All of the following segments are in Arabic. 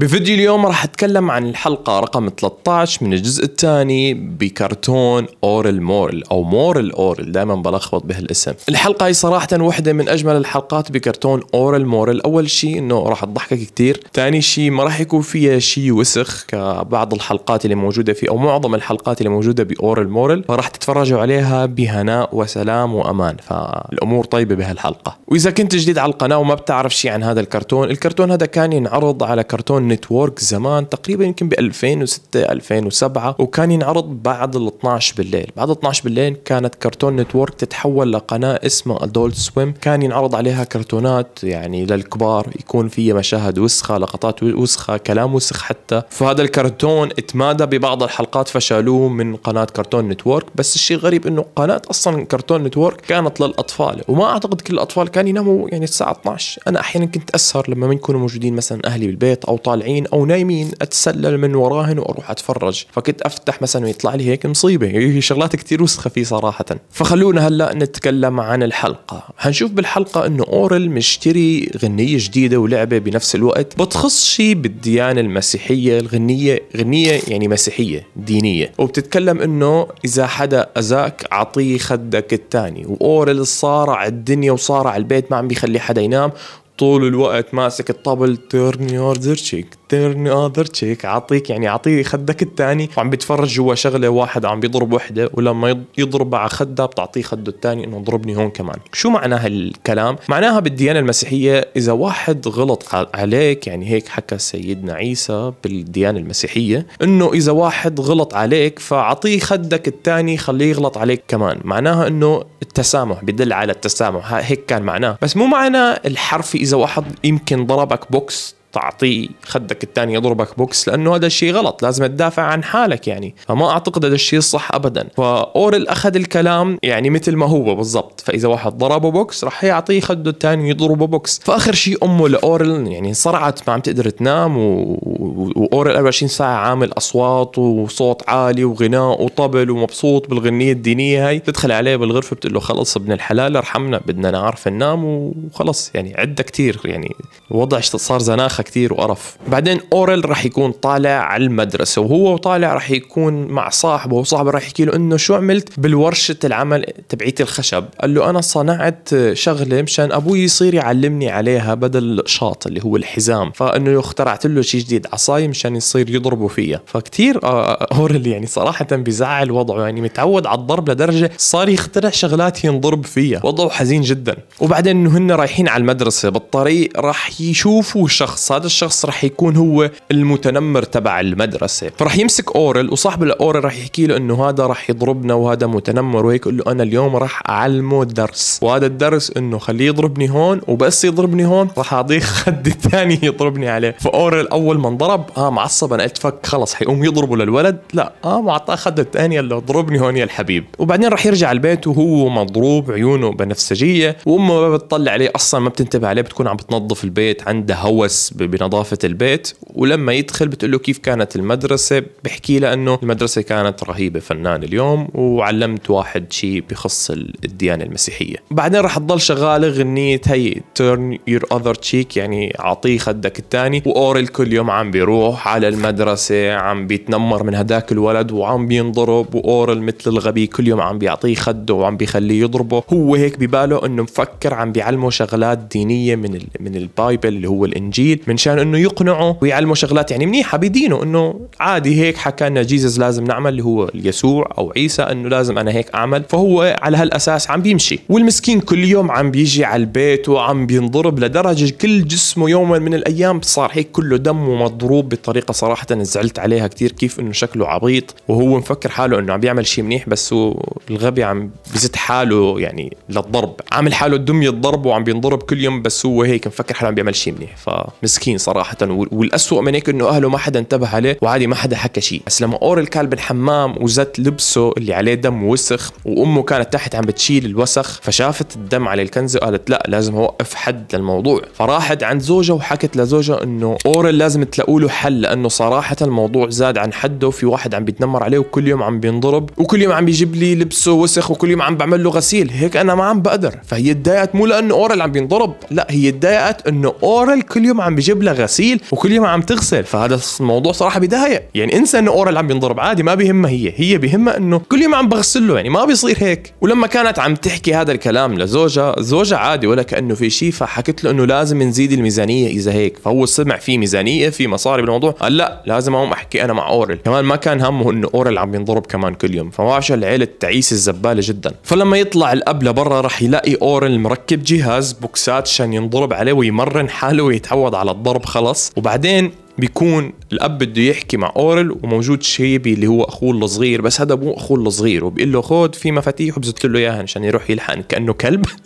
بفيديو اليوم راح اتكلم عن الحلقة رقم 13 من الجزء الثاني بكرتون اورل مورل او مورل اورل دائما بلخبط بهالاسم الحلقة هي صراحة واحدة من اجمل الحلقات بكرتون اورل مورل اول شيء انه راح تضحكك كثير ثاني شيء ما راح يكون فيها شيء وسخ كبعض الحلقات اللي موجودة في او معظم الحلقات اللي موجودة باورل مورل فراح تتفرجوا عليها بهناء وسلام وامان فالامور طيبة بهالحلقة واذا كنت جديد على القناة وما بتعرف شيء عن هذا الكرتون الكرتون هذا كان ينعرض على كرتون اسمه نتورك زمان تقريبا يمكن ب 2006 2007 وكان ينعرض بعد ال 12 بالليل بعد 12 بالليل كانت كرتون نتورك تتحول لقناه اسمها ادولت سويم كان ينعرض عليها كرتونات يعني للكبار يكون فيها مشاهد وسخه لقطات وسخه كلام وسخ حتى فهذا الكرتون اتمادى ببعض الحلقات فشالوه من قناه كرتون نتورك بس الشيء الغريب انه قناه اصلا كرتون نتورك كانت للاطفال وما اعتقد كل الاطفال كانوا يناموا يعني الساعه 12 انا احيانا كنت اسهر لما ما يكونوا موجودين مثلا اهلي بالبيت او طالع طالعين او نايمين اتسلل من وراهن واروح اتفرج فكنت افتح مثلا ويطلع لي هيك مصيبه هي شغلات كثير وسخه فيه صراحه فخلونا هلا نتكلم عن الحلقه حنشوف بالحلقه انه اورل مشتري غنيه جديده ولعبه بنفس الوقت بتخص شيء بالديانه المسيحيه الغنيه غنيه يعني مسيحيه دينيه وبتتكلم انه اذا حدا اذاك اعطيه خدك الثاني واورل صارع الدنيا وصارع البيت ما عم بيخلي حدا ينام طول الوقت ماسك الطبل تيرن يور تشيك تيرن اذر تشيك اعطيك يعني اعطيه خدك الثاني وعم بيتفرج جوا شغله واحد عم بيضرب وحده ولما يضرب على خدها بتعطيه خده الثاني انه ضربني هون كمان شو معنى هالكلام معناها بالديانه إيه المسيحيه اذا واحد غلط عليك يعني هيك حكى سيدنا عيسى بالديانه إيه المسيحيه انه اذا واحد غلط عليك فاعطيه خدك الثاني خليه يغلط عليك كمان معناها انه التسامح بدل على التسامح هيك كان معناه بس مو معناه الحرفي اذا واحد يمكن ضربك بوكس تعطيه خدك الثاني يضربك بوكس لانه هذا الشيء غلط لازم تدافع عن حالك يعني فما اعتقد هذا الشيء صح ابدا فاورل اخذ الكلام يعني مثل ما هو بالضبط فاذا واحد ضربه بوكس راح يعطيه خده الثاني يضربه بوكس فاخر شيء امه لاورل يعني صرعت ما عم تقدر تنام واورل 24 ساعه عامل اصوات وصوت عالي وغناء وطبل ومبسوط بالغنيه الدينيه هاي تدخل عليه بالغرفه بتقول له خلص ابن الحلال ارحمنا بدنا نعرف ننام وخلص يعني عده كثير يعني الوضع صار زناخه كثير وقرف بعدين اوريل راح يكون طالع على المدرسه وهو وطالع راح يكون مع صاحبه وصاحبه راح يحكي له انه شو عملت بالورشه العمل تبعيت الخشب قال له انا صنعت شغله مشان ابوي يصير يعلمني عليها بدل الشاط اللي هو الحزام فانه اخترعت له شيء جديد عصاي مشان يصير يضربوا فيها فكتير آه، آه، اوريل يعني صراحه بزعل وضعه يعني متعود على الضرب لدرجه صار يخترع شغلات ينضرب فيها وضعه حزين جدا وبعدين انه هن رايحين على المدرسه بالطريق راح يشوفوا شخص هذا الشخص رح يكون هو المتنمر تبع المدرسة فرح يمسك أورل وصاحب الأورل رح يحكي له أنه هذا رح يضربنا وهذا متنمر وهيك له أنا اليوم رح أعلمه درس وهذا الدرس أنه خليه يضربني هون وبس يضربني هون رح أعطيه خد الثاني يضربني عليه فأورل أول ما انضرب آه معصب أنا قلت فك خلص حيقوم يضربه للولد لا آه معطاه خد الثاني اللي ضربني هون يا الحبيب وبعدين رح يرجع البيت وهو مضروب عيونه بنفسجية وأمه ما بتطلع عليه أصلا ما بتنتبه عليه بتكون عم بتنظف البيت عندها هوس بنظافة البيت ولما يدخل بتقول له كيف كانت المدرسة بحكي له أنه المدرسة كانت رهيبة فنان اليوم وعلمت واحد شيء بخص الديانة المسيحية بعدين راح تضل شغالة غنية هي turn your other cheek يعني أعطيه خدك الثاني وأوريل كل يوم عم بيروح على المدرسة عم بيتنمر من هداك الولد وعم بينضرب وأوريل مثل الغبي كل يوم عم بيعطيه خده وعم بيخليه يضربه هو هيك بباله أنه مفكر عم بيعلمه شغلات دينية من من البايبل اللي هو الإنجيل من من شان انه يقنعه ويعلمه شغلات يعني منيحه بدينه انه عادي هيك حكى لنا جيزس لازم نعمل اللي هو يسوع او عيسى انه لازم انا هيك اعمل فهو على هالاساس عم بيمشي والمسكين كل يوم عم بيجي على البيت وعم بينضرب لدرجه كل جسمه يوما من الايام صار هيك كله دم ومضروب بطريقه صراحه زعلت عليها كثير كيف انه شكله عبيط وهو مفكر حاله انه عم بيعمل شيء منيح بس هو الغبي عم بزت حاله يعني للضرب عامل حاله دمية يضرب وعم بينضرب كل يوم بس هو هيك مفكر حاله عم بيعمل شيء منيح فمس مسكين صراحه والأسوأ من هيك انه اهله ما حدا انتبه عليه وعادي ما حدا حكى شيء بس لما أور كان بالحمام وزت لبسه اللي عليه دم وسخ وامه كانت تحت عم بتشيل الوسخ فشافت الدم على الكنزه وقالت لا لازم اوقف حد للموضوع فراحت عند زوجها وحكت لزوجها انه اورل لازم تلاقوا له حل لانه صراحه الموضوع زاد عن حده في واحد عم بيتنمر عليه وكل يوم عم بينضرب وكل يوم عم بيجيب لي لبسه وسخ وكل يوم عم بعمل له غسيل هيك انا ما عم بقدر فهي تضايقت مو لانه اورل عم بينضرب لا هي تضايقت انه اورل كل يوم عم يجيب لها غسيل وكل يوم عم تغسل فهذا الموضوع صراحه بضايق يعني انسى انه اورال عم ينضرب عادي ما بيهمها هي هي بيهمها انه كل يوم عم بغسل له يعني ما بيصير هيك ولما كانت عم تحكي هذا الكلام لزوجها زوجها عادي ولا كانه في شيء فحكت له انه لازم نزيد الميزانيه اذا هيك فهو سمع في ميزانيه في مصاري بالموضوع قال لا لازم اقوم احكي انا مع اورال كمان ما كان همه انه اورال عم ينضرب كمان كل يوم فما العيله تعيس الزباله جدا فلما يطلع الاب لبرا راح يلاقي اورال مركب جهاز بوكسات عشان ينضرب عليه ويمرن حاله ويتعود على الضرب خلص وبعدين بيكون الاب بده يحكي مع اورل وموجود شيبي اللي هو اخوه الصغير بس هذا مو اخوه الصغير وبيقول له خود في مفاتيح وبزت له اياها عشان يروح يلحن كانه كلب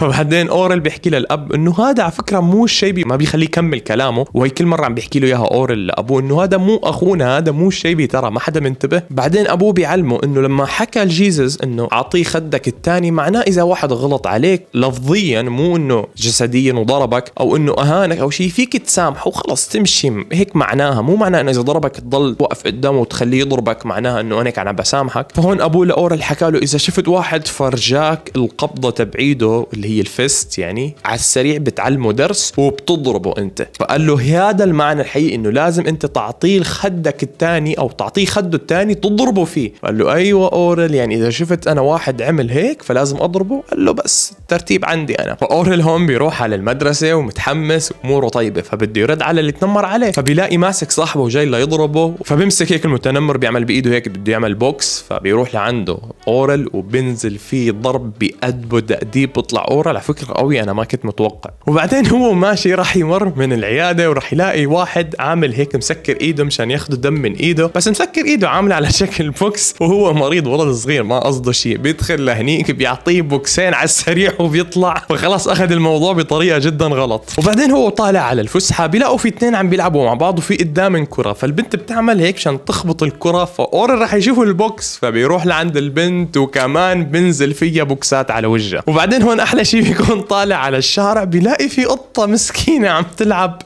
فبعدين اورل بيحكي للاب انه هذا على فكره مو الشيء ما بيخليه يكمل كلامه وهي كل مره عم بيحكي له اياها اورل لابوه انه هذا مو اخونا هذا مو الشيء ترى ما حدا منتبه بعدين ابوه بيعلمه انه لما حكى لجيزس انه اعطيه خدك الثاني معناه اذا واحد غلط عليك لفظيا مو انه جسديا وضربك او انه اهانك او شيء فيك تسامحه وخلص تمشي هيك معناها مو معناه انه اذا ضربك تضل توقف قدامه وتخليه يضربك معناها انه انا كان عم بسامحك فهون ابوه لاورل حكى له اذا شفت واحد فرجاك القبضه تبعيده اللي هي الفست يعني على السريع بتعلمه درس وبتضربه انت فقال له هذا المعنى الحقيقي انه لازم انت تعطيه خدك الثاني او تعطيه خده الثاني تضربه فيه قال له ايوه اورل يعني اذا شفت انا واحد عمل هيك فلازم اضربه قال له بس الترتيب عندي انا فاورل هون بيروح على المدرسه ومتحمس واموره طيبه فبده يرد على اللي تنمر عليه فبيلاقي ماسك صاحبه وجاي ليضربه فبيمسك هيك المتنمر بيعمل بايده هيك بده يعمل بوكس فبيروح لعنده اورل وبنزل فيه ضرب بادبه تاديب بطلع اورا على فكره قوي انا ما كنت متوقع وبعدين هو ماشي راح يمر من العياده وراح يلاقي واحد عامل هيك مسكر ايده مشان ياخذ دم من ايده بس مسكر ايده عامله على شكل بوكس وهو مريض ولد صغير ما قصده شيء بيدخل لهنيك بيعطيه بوكسين على السريع وبيطلع وخلاص اخذ الموضوع بطريقه جدا غلط وبعدين هو طالع على الفسحه بيلاقوا في اثنين عم بيلعبوا مع بعض وفي قدام كره فالبنت بتعمل هيك عشان تخبط الكره فاورا راح يشوف البوكس فبيروح لعند البنت وكمان بنزل فيها بوكسات على وجهها وبعدين هون احلى شيء بيكون طالع على الشارع بيلاقي في قطه مسكينه عم تلعب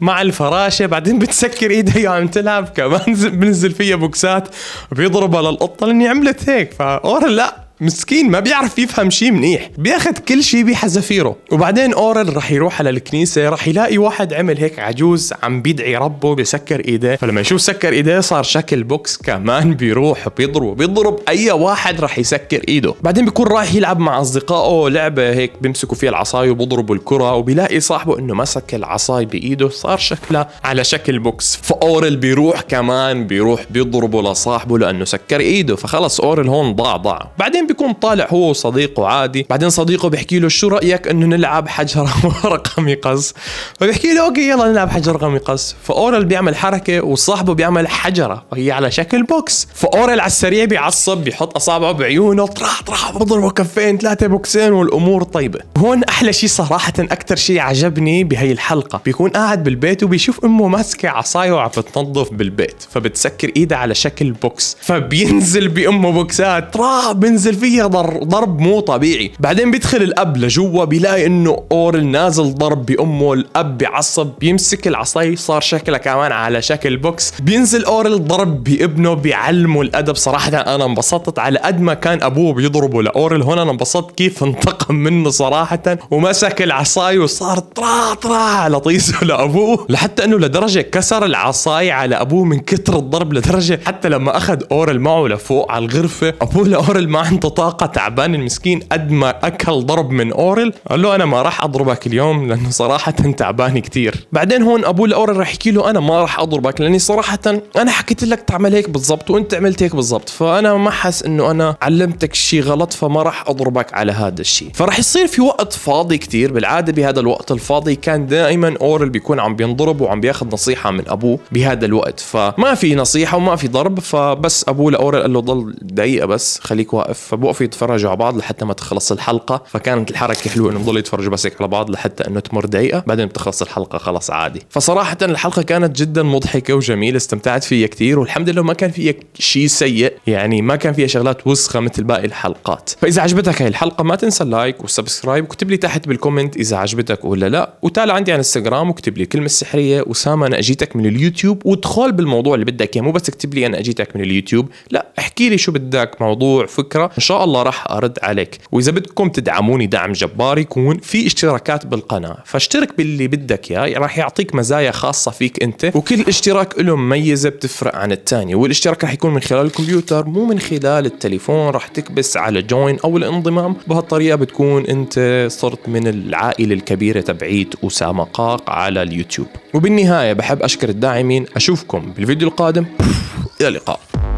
مع الفراشه بعدين بتسكر ايدها عم تلعب كمان بنزل فيها بوكسات بيضربها للقطه لاني عملت هيك فاور لا مسكين ما بيعرف يفهم شيء منيح بياخذ كل شيء بحذافيره وبعدين اورل رح يروح على الكنيسه رح يلاقي واحد عمل هيك عجوز عم بيدعي ربه بسكر ايديه فلما يشوف سكر ايديه صار شكل بوكس كمان بيروح بيضرب بيضرب اي واحد رح يسكر ايده بعدين بيكون رايح يلعب مع اصدقائه لعبه هيك بيمسكوا فيها العصايه وبيضربوا الكره وبيلاقي صاحبه انه مسك العصايه بايده صار شكلها على شكل بوكس فاورل بيروح كمان بيروح بيضربه لصاحبه لانه سكر ايده فخلص اورل هون ضاع ضاع بعدين بعدين بيكون طالع هو وصديقه عادي بعدين صديقه بيحكي له شو رايك انه نلعب حجر ورقم يقص فبيحكي له اوكي يلا نلعب حجر رقم يقص فاورال بيعمل حركه وصاحبه بيعمل حجره وهي على شكل بوكس فاورال على السريع بيعصب بيحط اصابعه بعيونه طرح طرح بضربه كفين ثلاثه بوكسين والامور طيبه هون احلى شيء صراحه اكثر شيء عجبني بهي الحلقه بيكون قاعد بالبيت وبيشوف امه ماسكه عصايه وعم بتنظف بالبيت فبتسكر ايدها على شكل بوكس فبينزل بامه بوكسات راح بنزل فيها ضرب مو طبيعي بعدين بيدخل الاب لجوا بيلاقي انه اورل نازل ضرب بامه الاب بيعصب بيمسك العصاي صار شكله كمان على شكل بوكس بينزل اورل ضرب بابنه بيعلمه الادب صراحه انا انبسطت على قد ما كان ابوه بيضربه لاورل هون انا انبسطت كيف انتقم منه صراحه ومسك العصاي وصار طرا طرا على طيسه لابوه لحتى انه لدرجه كسر العصاي على ابوه من كتر الضرب لدرجه حتى لما اخذ اورل معه لفوق على الغرفه ابوه لاورل ما عنده عنده طاقه تعبان المسكين قد ما اكل ضرب من أوريل قال له انا ما راح اضربك اليوم لانه صراحه تعبان كثير بعدين هون ابوه لاورل راح يحكي له انا ما راح اضربك لاني صراحه انا حكيت لك تعمل هيك بالضبط وانت عملت هيك بالضبط فانا ما حس انه انا علمتك شيء غلط فما راح اضربك على هذا الشيء فراح يصير في وقت فاضي كثير بالعاده بهذا الوقت الفاضي كان دائما أوريل بيكون عم بينضرب وعم بياخذ نصيحه من ابوه بهذا الوقت فما في نصيحه وما في ضرب فبس ابوه لأوريل قال له ضل دقيقه بس خليك واقف فبوقفوا يتفرجوا على بعض لحتى ما تخلص الحلقه فكانت الحركه حلوه انه يضلوا يتفرجوا بس هيك على بعض لحتى انه تمر دقيقه بعدين بتخلص الحلقه خلص عادي فصراحه الحلقه كانت جدا مضحكه وجميله استمتعت فيها كثير والحمد لله ما كان فيها شيء سيء يعني ما كان فيها شغلات وسخه مثل باقي الحلقات فاذا عجبتك هاي الحلقه ما تنسى اللايك والسبسكرايب وكتب لي تحت بالكومنت اذا عجبتك ولا لا وتعال عندي على انستغرام وكتب لي الكلمه السحريه وسام انا اجيتك من اليوتيوب وادخل بالموضوع اللي بدك اياه مو بس اكتب لي انا اجيتك من اليوتيوب لا احكي لي شو بدك موضوع فكره شاء الله راح ارد عليك واذا بدكم تدعموني دعم جبار يكون في اشتراكات بالقناه فاشترك باللي بدك اياه راح يعطيك مزايا خاصه فيك انت وكل اشتراك له مميزه بتفرق عن الثاني والاشتراك راح يكون من خلال الكمبيوتر مو من خلال التليفون راح تكبس على جوين او الانضمام بهالطريقه بتكون انت صرت من العائله الكبيره تبعيت اسامه قاق على اليوتيوب وبالنهايه بحب اشكر الداعمين اشوفكم بالفيديو القادم الى اللقاء